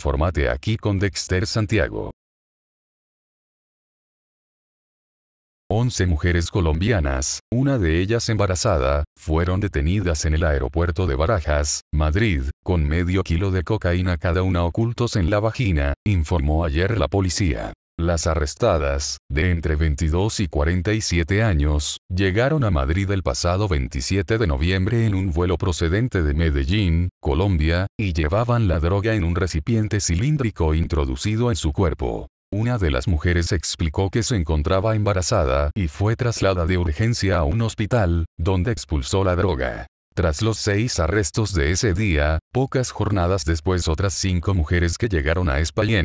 Infórmate aquí con Dexter Santiago. 11 mujeres colombianas, una de ellas embarazada, fueron detenidas en el aeropuerto de Barajas, Madrid, con medio kilo de cocaína cada una ocultos en la vagina, informó ayer la policía. Las arrestadas, de entre 22 y 47 años, llegaron a Madrid el pasado 27 de noviembre en un vuelo procedente de Medellín, Colombia, y llevaban la droga en un recipiente cilíndrico introducido en su cuerpo. Una de las mujeres explicó que se encontraba embarazada y fue trasladada de urgencia a un hospital, donde expulsó la droga. Tras los seis arrestos de ese día, pocas jornadas después otras cinco mujeres que llegaron a España